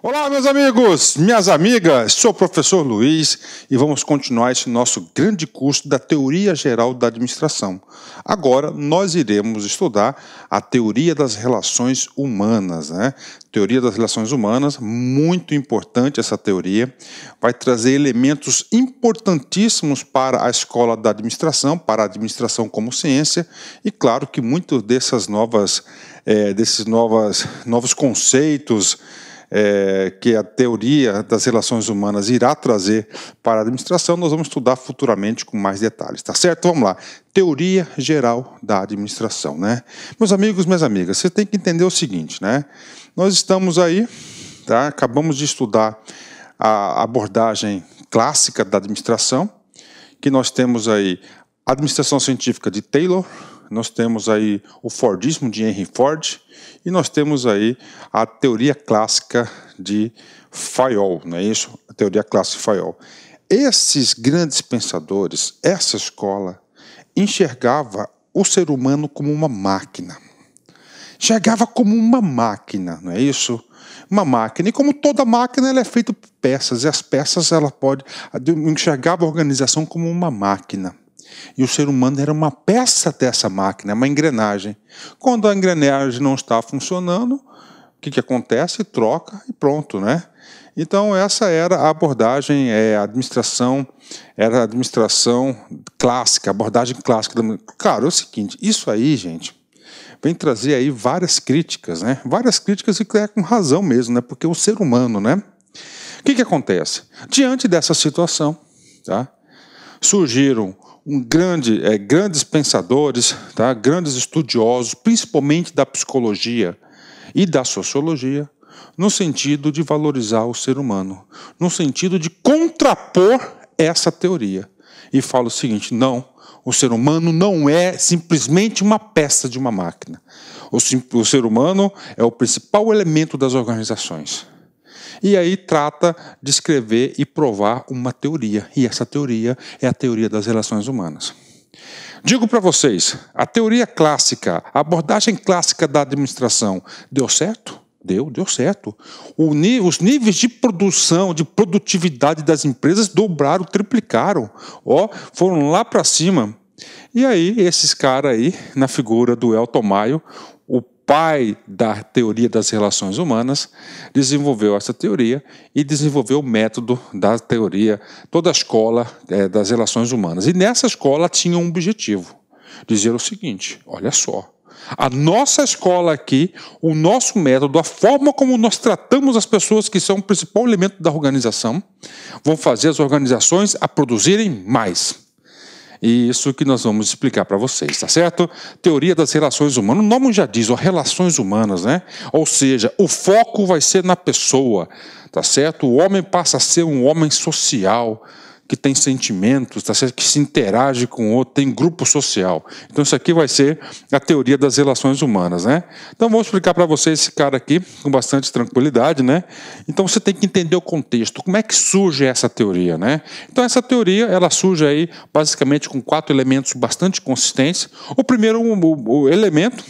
Olá, meus amigos, minhas amigas, sou o professor Luiz e vamos continuar esse nosso grande curso da Teoria Geral da Administração. Agora nós iremos estudar a teoria das relações humanas, né? Teoria das relações humanas, muito importante essa teoria, vai trazer elementos importantíssimos para a escola da administração, para a administração como ciência, e claro que muitos dessas novas, eh, desses novas, novos conceitos é, que a teoria das relações humanas irá trazer para a administração, nós vamos estudar futuramente com mais detalhes, tá certo? Vamos lá. Teoria geral da administração, né? Meus amigos, minhas amigas, você tem que entender o seguinte, né? Nós estamos aí, tá? Acabamos de estudar a abordagem clássica da administração, que nós temos aí administração científica de Taylor, nós temos aí o Fordismo de Henry Ford e nós temos aí a teoria clássica de Fayol, não é isso? A teoria clássica de Fayol. Esses grandes pensadores, essa escola, enxergava o ser humano como uma máquina. Enxergava como uma máquina, não é isso? Uma máquina. E como toda máquina, ela é feita por peças. E as peças, ela pode... Enxergava a organização como uma máquina. E o ser humano era uma peça dessa máquina, uma engrenagem. Quando a engrenagem não está funcionando, o que, que acontece? Troca e pronto, né? Então essa era a abordagem, é, a administração, era a administração clássica, abordagem clássica. Claro, é o seguinte, isso aí, gente, vem trazer aí várias críticas, né? Várias críticas e é com razão mesmo, né? Porque o ser humano, né? O que, que acontece? Diante dessa situação, tá? surgiram um grande, é, grandes pensadores, tá? grandes estudiosos, principalmente da psicologia e da sociologia, no sentido de valorizar o ser humano, no sentido de contrapor essa teoria. E fala o seguinte: não, o ser humano não é simplesmente uma peça de uma máquina. O, o ser humano é o principal elemento das organizações. E aí trata de escrever e provar uma teoria. E essa teoria é a teoria das relações humanas. Digo para vocês, a teoria clássica, a abordagem clássica da administração deu certo? Deu, deu certo. Nível, os níveis de produção, de produtividade das empresas dobraram, triplicaram. Ó, foram lá para cima. E aí, esses caras aí, na figura do Elton Maio, pai da teoria das relações humanas, desenvolveu essa teoria e desenvolveu o método da teoria, toda a escola é, das relações humanas. E nessa escola tinha um objetivo: dizer o seguinte, olha só. A nossa escola aqui, o nosso método, a forma como nós tratamos as pessoas que são o principal elemento da organização, vão fazer as organizações a produzirem mais. E isso que nós vamos explicar para vocês, tá certo? Teoria das relações humanas. O nome já diz, ó, relações humanas, né? Ou seja, o foco vai ser na pessoa, tá certo? O homem passa a ser um homem social que tem sentimentos, tá certo? que se interage com o outro, tem grupo social. Então isso aqui vai ser a teoria das relações humanas, né? Então vou explicar para você esse cara aqui com bastante tranquilidade, né? Então você tem que entender o contexto, como é que surge essa teoria, né? Então essa teoria, ela surge aí basicamente com quatro elementos bastante consistentes. O primeiro o, o elemento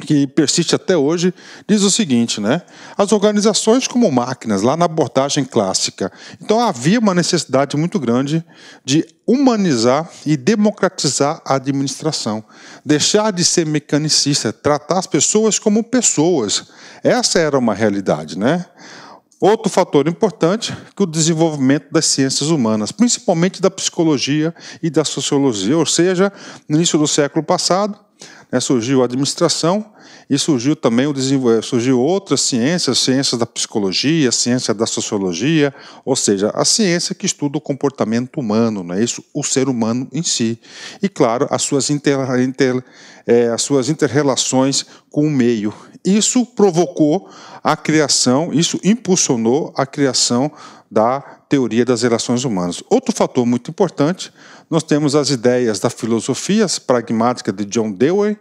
que persiste até hoje, diz o seguinte, né? As organizações como máquinas, lá na abordagem clássica. Então havia uma necessidade muito grande de humanizar e democratizar a administração, deixar de ser mecanicista, tratar as pessoas como pessoas. Essa era uma realidade, né? Outro fator importante que o desenvolvimento das ciências humanas, principalmente da psicologia e da sociologia, ou seja, no início do século passado, né? Surgiu a administração e surgiu também o desenvolvimento, eh, surgiu outras ciências, ciências da psicologia, ciência da sociologia, ou seja, a ciência que estuda o comportamento humano, não é isso? O ser humano em si. E claro, as suas, inter, inter, é, as suas interrelações com o meio. Isso provocou a criação, isso impulsionou a criação da teoria das relações humanas. Outro fator muito importante, nós temos as ideias da filosofia pragmática de John Dewey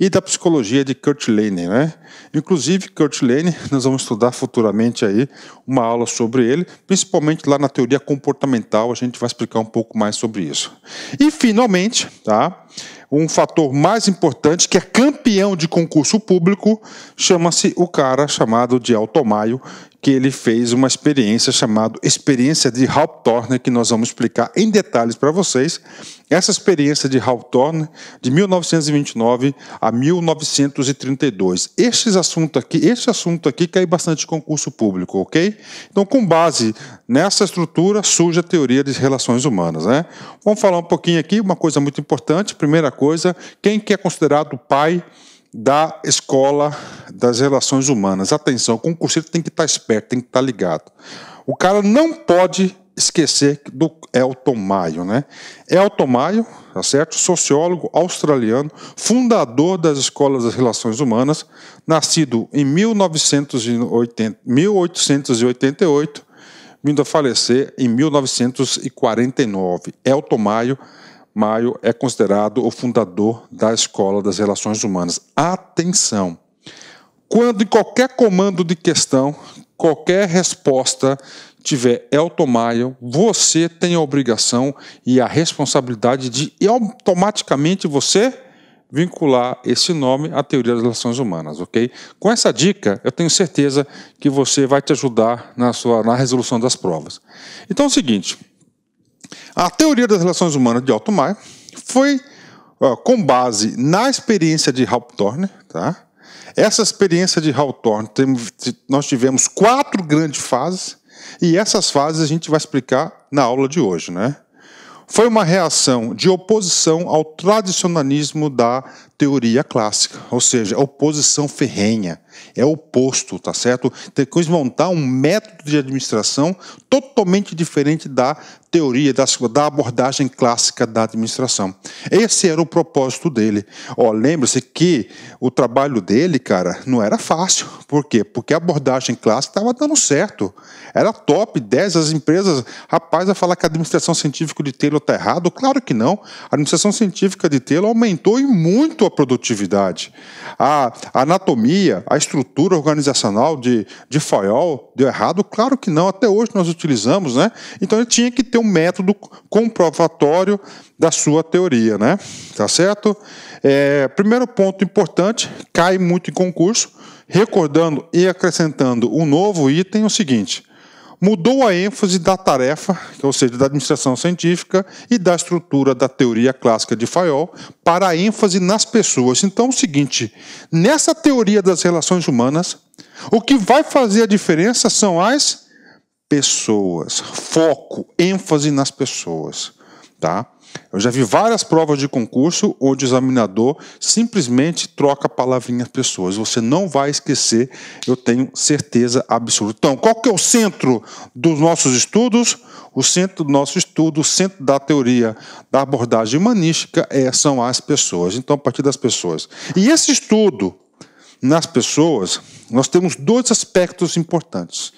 e da psicologia de Kurt Lehner. Né? Inclusive, Kurt Lehner, nós vamos estudar futuramente aí uma aula sobre ele, principalmente lá na teoria comportamental, a gente vai explicar um pouco mais sobre isso. E, finalmente, tá? um fator mais importante que é campeão de concurso público chama-se o cara chamado de Altomaio, que ele fez uma experiência chamada Experiência de Hawthorne, que nós vamos explicar em detalhes para vocês. Essa experiência de Hawthorne, de 1929 a 1932. Estes assunto aqui, este assunto aqui cai bastante em concurso público, ok? Então, com base nessa estrutura, surge a teoria de relações humanas. Né? Vamos falar um pouquinho aqui, uma coisa muito importante. Primeira coisa, quem que é considerado pai da escola das relações humanas. Atenção, o concurseiro tem que estar tá esperto, tem que estar tá ligado. O cara não pode esquecer do Elton Maio, né? Elton Maio, tá certo? Sociólogo australiano, fundador das escolas das relações humanas, nascido em 1980, 1888, vindo a falecer em 1949. Elton Maio Maio é considerado o fundador da Escola das Relações Humanas. Atenção! Quando em qualquer comando de questão, qualquer resposta tiver Elton Maio, você tem a obrigação e a responsabilidade de automaticamente você vincular esse nome à teoria das relações humanas, ok? Com essa dica, eu tenho certeza que você vai te ajudar na sua na resolução das provas. Então é o seguinte, a teoria das relações humanas de Altmaier foi com base na experiência de Hauptorne. tá? Essa experiência de Hawthorne, nós tivemos quatro grandes fases, e essas fases a gente vai explicar na aula de hoje, né? Foi uma reação de oposição ao tradicionalismo da teoria clássica, ou seja, é oposição ferrenha. É oposto, tá certo? Tem que montar um método de administração totalmente diferente da teoria, da abordagem clássica da administração. Esse era o propósito dele. Ó, lembre se que o trabalho dele, cara, não era fácil. Por quê? Porque a abordagem clássica estava dando certo. Era top 10 as empresas. Rapaz, a falar que a administração científica de Taylor está errado? Claro que não. A administração científica de Taylor aumentou e muito sua produtividade. A anatomia, a estrutura organizacional de, de Fayol deu errado? Claro que não, até hoje nós utilizamos, né? Então ele tinha que ter um método comprovatório da sua teoria, né? Tá certo? É, primeiro ponto importante, cai muito em concurso, recordando e acrescentando um novo item, o seguinte – mudou a ênfase da tarefa, ou seja, da administração científica e da estrutura da teoria clássica de Fayol para a ênfase nas pessoas. Então, é o seguinte, nessa teoria das relações humanas, o que vai fazer a diferença são as pessoas, foco, ênfase nas pessoas, tá? Eu já vi várias provas de concurso onde o examinador simplesmente troca a palavrinha pessoas. Você não vai esquecer, eu tenho certeza absoluta. Então, qual que é o centro dos nossos estudos? O centro do nosso estudo, o centro da teoria da abordagem humanística é, são as pessoas. Então, a partir das pessoas. E esse estudo nas pessoas, nós temos dois aspectos importantes.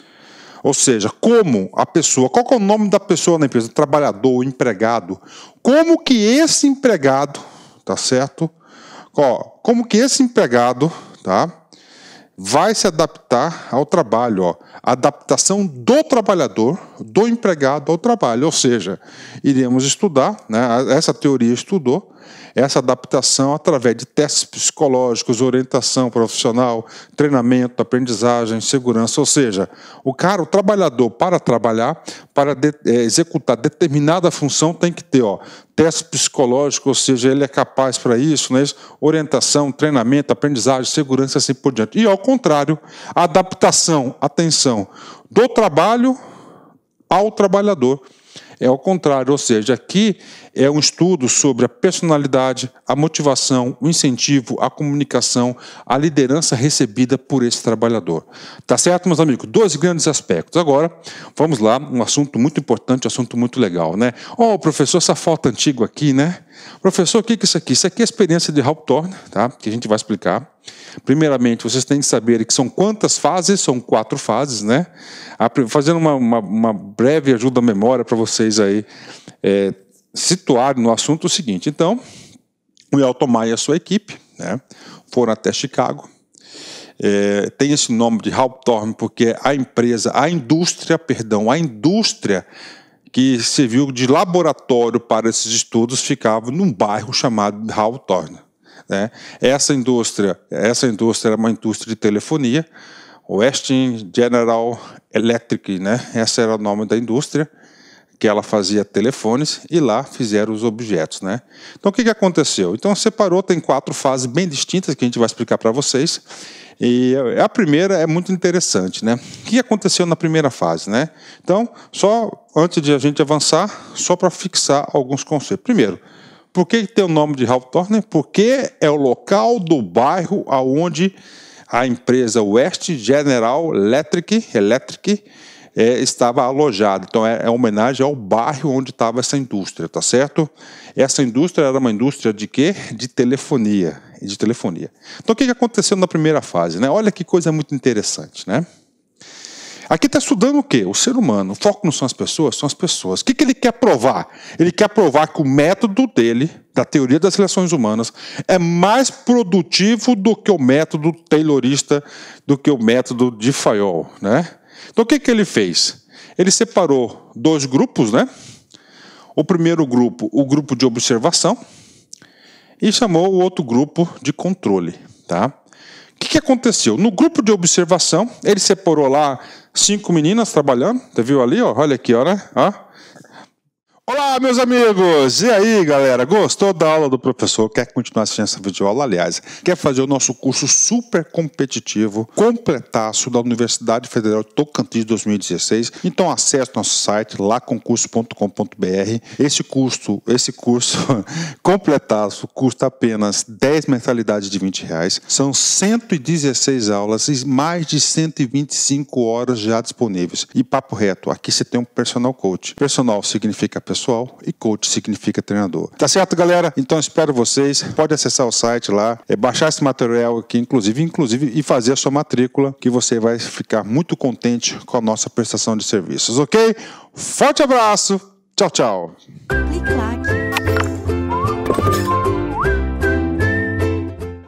Ou seja, como a pessoa, qual é o nome da pessoa na empresa? Trabalhador, empregado. Como que esse empregado, tá certo? como que esse empregado, tá? Vai se adaptar ao trabalho, ó. Adaptação do trabalhador, do empregado ao trabalho. Ou seja, iremos estudar, né? Essa teoria estudou essa adaptação através de testes psicológicos, orientação profissional, treinamento, aprendizagem, segurança. Ou seja, o cara, o trabalhador, para trabalhar, para de, é, executar determinada função, tem que ter ó, teste psicológico, ou seja, ele é capaz para isso, né? orientação, treinamento, aprendizagem, segurança, assim por diante. E ao contrário, adaptação, atenção, do trabalho ao trabalhador. É ao contrário, ou seja, aqui é um estudo sobre a personalidade, a motivação, o incentivo, a comunicação, a liderança recebida por esse trabalhador. Tá certo, meus amigos? Dois grandes aspectos. Agora, vamos lá, um assunto muito importante, um assunto muito legal, né? Oh, professor, essa foto antiga aqui, né? Professor, o que é isso aqui? Isso aqui é a experiência de Hawthorne, tá? que a gente vai explicar. Primeiramente, vocês têm que saber que são quantas fases, são quatro fases, né? Fazendo uma, uma, uma breve ajuda à memória para vocês aí é, situarem no assunto o seguinte. Então, o Yaltomai e a sua equipe né, foram até Chicago. É, tem esse nome de Hawthorne porque a empresa, a indústria, perdão, a indústria que serviu de laboratório para esses estudos ficava num bairro chamado Hawthorne. Né? Essa indústria, essa indústria era uma indústria de telefonia, Western General Electric, né? Esse era o nome da indústria que ela fazia telefones e lá fizeram os objetos, né? Então o que, que aconteceu? Então separou tem quatro fases bem distintas que a gente vai explicar para vocês. E a primeira é muito interessante, né? O que aconteceu na primeira fase, né? Então, só antes de a gente avançar, só para fixar alguns conceitos. Primeiro, por que tem o nome de Ralph Turner? Porque é o local do bairro aonde a empresa West General Electric, Electric é, estava alojado. Então é, é homenagem ao bairro onde estava essa indústria, tá certo? Essa indústria era uma indústria de quê? De telefonia. De telefonia. Então o que aconteceu na primeira fase? Né? Olha que coisa muito interessante, né? Aqui está estudando o quê? O ser humano. O foco não são as pessoas, são as pessoas. O que, que ele quer provar? Ele quer provar que o método dele, da teoria das relações humanas, é mais produtivo do que o método taylorista, do que o método de Fayol, né? Então o que, que ele fez? Ele separou dois grupos, né? O primeiro grupo, o grupo de observação, e chamou o outro grupo de controle, tá? O que, que aconteceu? No grupo de observação, ele separou lá cinco meninas trabalhando, Você viu ali, ó, olha aqui, ó, né? ó Olá, meus amigos! E aí, galera? Gostou da aula do professor? Quer continuar assistindo essa videoaula? Aliás, quer fazer o nosso curso super competitivo, completaço da Universidade Federal de Tocantins 2016? Então acesse nosso site laconcurso.com.br. Esse curso esse curso completaço custa apenas 10 mensalidades de 20 reais. São 116 aulas e mais de 125 horas já disponíveis. E papo reto, aqui você tem um personal coach. Personal significa pessoa pessoal e coach significa treinador. Tá certo, galera? Então espero vocês. Pode acessar o site lá, é baixar esse material aqui, inclusive, inclusive, e fazer a sua matrícula, que você vai ficar muito contente com a nossa prestação de serviços, ok? Forte abraço! Tchau, tchau! Clique,